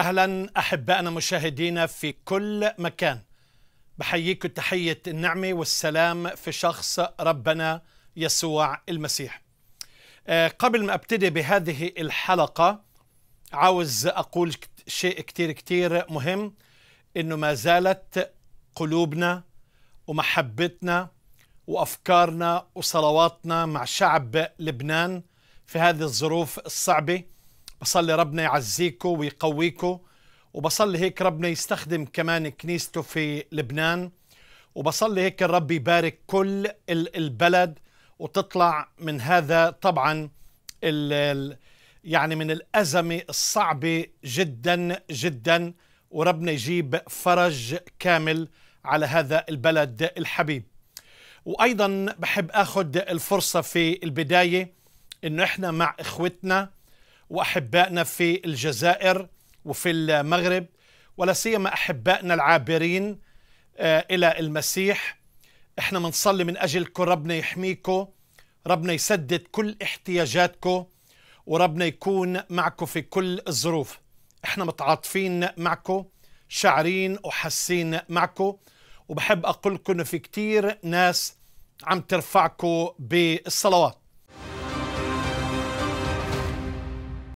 اهلا احبائنا مشاهدينا في كل مكان بحييكم تحيه النعمه والسلام في شخص ربنا يسوع المسيح آه، قبل ما ابتدي بهذه الحلقه عاوز اقول شيء كتير كتير مهم انه ما زالت قلوبنا ومحبتنا وافكارنا وصلواتنا مع شعب لبنان في هذه الظروف الصعبه بصلي ربنا يعزيكو ويقويكو وبصلي هيك ربنا يستخدم كمان كنيسته في لبنان وبصلي هيك الرب يبارك كل البلد وتطلع من هذا طبعا ال يعني من الأزمة الصعبة جدا جدا وربنا يجيب فرج كامل على هذا البلد الحبيب وأيضا بحب أخذ الفرصة في البداية أنه إحنا مع إخوتنا واحبائنا في الجزائر وفي المغرب ولا سيما احبائنا العابرين آه، الى المسيح احنا بنصلي من اجلكم ربنا يحميكم ربنا يسدد كل احتياجاتكم وربنا يكون معكم في كل الظروف احنا متعاطفين معكم شاعرين وحاسين معكم وبحب اقول لكم في كتير ناس عم ترفعكم بالصلوات